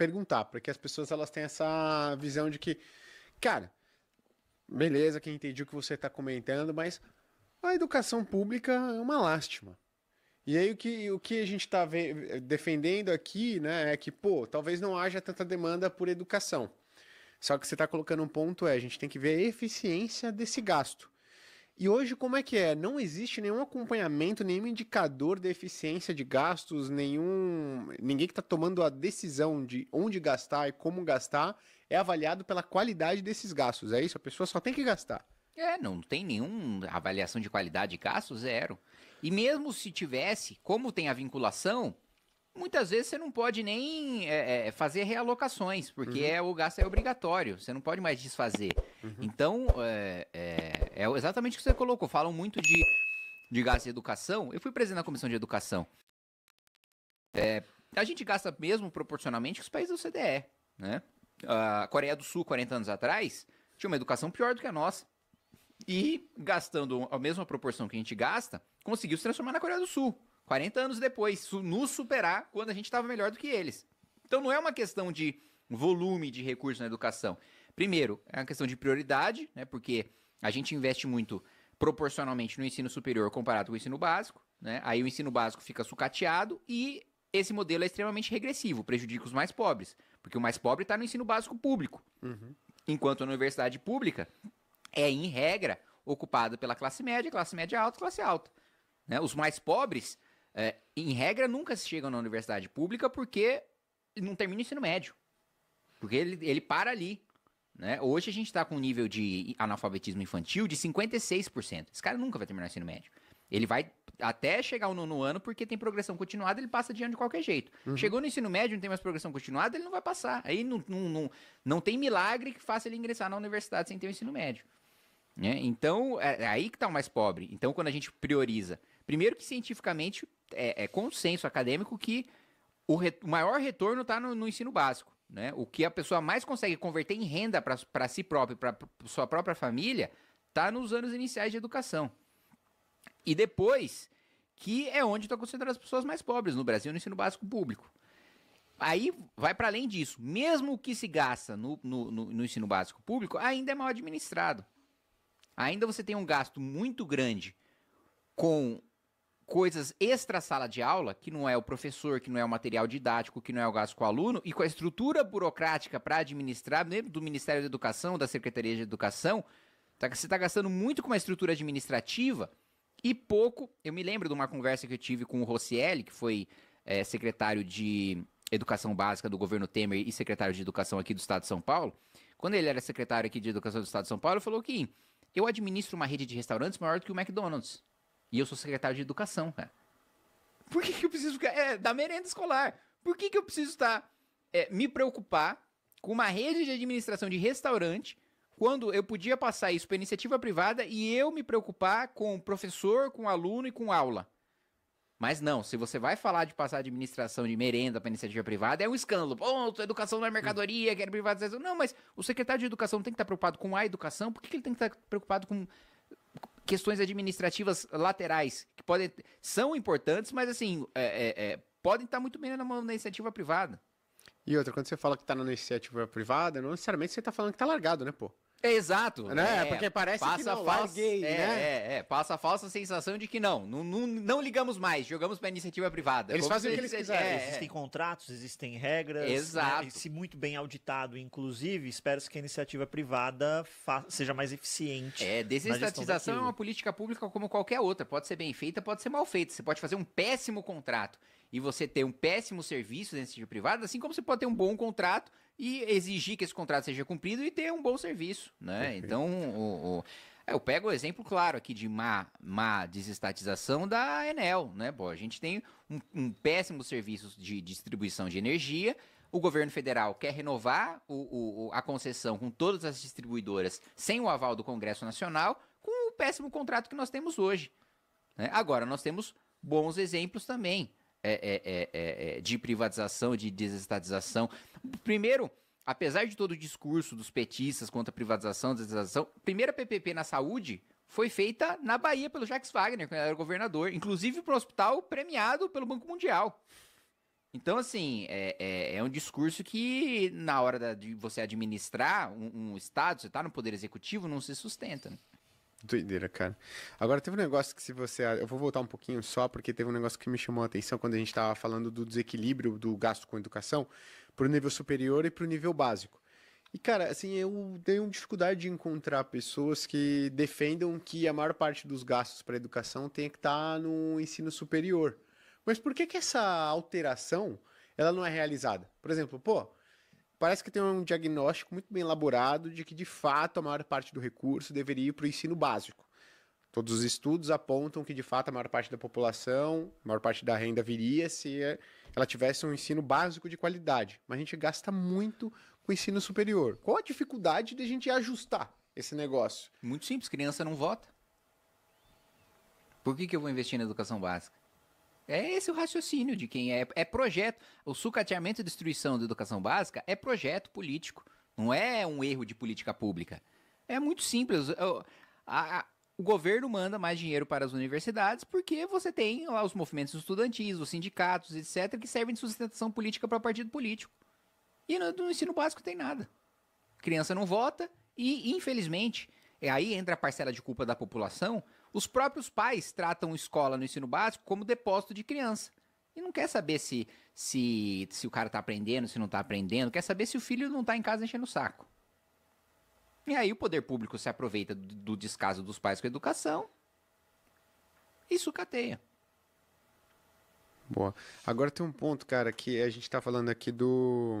perguntar, porque as pessoas elas têm essa visão de que, cara, beleza, que entendi o que você está comentando, mas a educação pública é uma lástima. E aí o que, o que a gente está defendendo aqui, né, é que, pô, talvez não haja tanta demanda por educação. Só que você está colocando um ponto é, a gente tem que ver a eficiência desse gasto. E hoje, como é que é? Não existe nenhum acompanhamento, nenhum indicador de eficiência de gastos, nenhum. Ninguém que está tomando a decisão de onde gastar e como gastar é avaliado pela qualidade desses gastos. É isso? A pessoa só tem que gastar. É, não tem nenhuma avaliação de qualidade de gasto, zero. E mesmo se tivesse, como tem a vinculação, muitas vezes você não pode nem é, é, fazer realocações, porque uhum. é, o gasto é obrigatório, você não pode mais desfazer. Uhum. Então, é, é é exatamente o que você colocou. Falam muito de, de gasto em educação. Eu fui presidente da comissão de educação. É, a gente gasta mesmo proporcionalmente que os países do CDE, né? A Coreia do Sul, 40 anos atrás, tinha uma educação pior do que a nossa. E gastando a mesma proporção que a gente gasta, conseguiu se transformar na Coreia do Sul. 40 anos depois, nos superar quando a gente estava melhor do que eles. Então não é uma questão de volume de recursos na educação. Primeiro, é uma questão de prioridade, né? Porque a gente investe muito proporcionalmente no ensino superior comparado com o ensino básico, né? Aí o ensino básico fica sucateado e esse modelo é extremamente regressivo, prejudica os mais pobres, porque o mais pobre está no ensino básico público, uhum. enquanto a universidade pública é, em regra, ocupada pela classe média, classe média alta, classe alta. Né? Os mais pobres, é, em regra, nunca chegam na universidade pública porque não termina o ensino médio, porque ele, ele para ali, né? Hoje a gente está com um nível de analfabetismo infantil de 56%. Esse cara nunca vai terminar o ensino médio. Ele vai até chegar ao nono ano, porque tem progressão continuada, ele passa de ano de qualquer jeito. Uhum. Chegou no ensino médio, não tem mais progressão continuada, ele não vai passar. Aí não, não, não, não tem milagre que faça ele ingressar na universidade sem ter o ensino médio. Né? Então, é, é aí que está o mais pobre. Então, quando a gente prioriza. Primeiro que cientificamente é, é consenso acadêmico que o, re, o maior retorno está no, no ensino básico. Né? O que a pessoa mais consegue converter em renda para si própria, para sua própria família, tá nos anos iniciais de educação. E depois, que é onde estão concentradas as pessoas mais pobres no Brasil, no ensino básico público. Aí vai para além disso. Mesmo o que se gasta no, no, no, no ensino básico público ainda é mal administrado. Ainda você tem um gasto muito grande com coisas extra sala de aula, que não é o professor, que não é o material didático, que não é o gasto com o aluno, e com a estrutura burocrática para administrar, mesmo do Ministério da Educação, da Secretaria de Educação, tá, você está gastando muito com uma estrutura administrativa e pouco. Eu me lembro de uma conversa que eu tive com o Rossielli, que foi é, secretário de Educação Básica do governo Temer e secretário de Educação aqui do Estado de São Paulo. Quando ele era secretário aqui de Educação do Estado de São Paulo, ele falou que eu administro uma rede de restaurantes maior do que o McDonald's. E eu sou secretário de educação, cara. Por que, que eu preciso ficar. É, da merenda escolar. Por que, que eu preciso estar. É, me preocupar com uma rede de administração de restaurante quando eu podia passar isso para iniciativa privada e eu me preocupar com o professor, com o aluno e com aula. Mas não, se você vai falar de passar administração de merenda para iniciativa privada, é um escândalo. Ponto, educação não é mercadoria, quero privatização. Não, mas o secretário de educação tem que estar preocupado com a educação, por que, que ele tem que estar preocupado com questões administrativas laterais que podem são importantes, mas assim é, é, é podem estar muito bem mão na iniciativa privada. E outra, quando você fala que está na iniciativa privada, não necessariamente você está falando que está largado, né, pô? É exato. Né? É, Porque parece que não, larguei, é, né? É, é, passa a falsa sensação de que não, não, não, não ligamos mais, jogamos para iniciativa privada. Eles Como fazem o que eles é, quiserem. É, existem contratos, existem regras. Né? Exato. Né? Se muito bem auditado, inclusive, espero que a iniciativa privada seja mais eficiente. É, desestatização é uma política pública como qualquer outra. Pode ser bem feita, pode ser mal feita. Você pode fazer um péssimo contrato e você ter um péssimo serviço dentro do setor privado, assim como você pode ter um bom contrato e exigir que esse contrato seja cumprido e ter um bom serviço, né? Perfeito. Então, o, o... É, eu pego o exemplo claro aqui de má, má desestatização da Enel, né? Bom, a gente tem um, um péssimo serviço de distribuição de energia. O governo federal quer renovar o, o, a concessão com todas as distribuidoras sem o aval do Congresso Nacional, com o péssimo contrato que nós temos hoje. Né? Agora, nós temos bons exemplos também. É é, é, é, é, de privatização, de desestatização. Primeiro, apesar de todo o discurso dos petistas contra a privatização, desestatização, a primeira PPP na saúde foi feita na Bahia pelo Jacques Wagner, quando ele era governador, inclusive para o hospital premiado pelo Banco Mundial. Então, assim, é, é, é, um discurso que, na hora de você administrar um, um Estado, você está no poder executivo, não se sustenta. Né? Doideira, cara. Agora teve um negócio que se você. Eu vou voltar um pouquinho só, porque teve um negócio que me chamou a atenção quando a gente estava falando do desequilíbrio do gasto com educação para o nível superior e para o nível básico. E, cara, assim, eu tenho dificuldade de encontrar pessoas que defendam que a maior parte dos gastos para educação tem que estar tá no ensino superior. Mas por que, que essa alteração ela não é realizada? Por exemplo, pô, parece que tem um diagnóstico muito bem elaborado de que, de fato, a maior parte do recurso deveria ir para o ensino básico. Todos os estudos apontam que, de fato, a maior parte da população, a maior parte da renda viria se ela tivesse um ensino básico de qualidade. Mas a gente gasta muito com o ensino superior. Qual a dificuldade de a gente ajustar esse negócio? Muito simples, criança não vota. Por que, que eu vou investir na educação básica? É esse o raciocínio de quem é. É projeto. O sucateamento e destruição da educação básica é projeto político. Não é um erro de política pública. É muito simples. Eu, a, a, o governo manda mais dinheiro para as universidades porque você tem lá os movimentos estudantis, os sindicatos, etc., que servem de sustentação política para partido político. E no, no ensino básico tem nada. Criança não vota e, infelizmente, é aí entra a parcela de culpa da população os próprios pais tratam escola no ensino básico como depósito de criança. E não quer saber se, se, se o cara tá aprendendo, se não tá aprendendo, quer saber se o filho não tá em casa enchendo o saco. E aí o poder público se aproveita do, do descaso dos pais com a educação e sucateia. Boa. Agora tem um ponto, cara, que a gente tá falando aqui do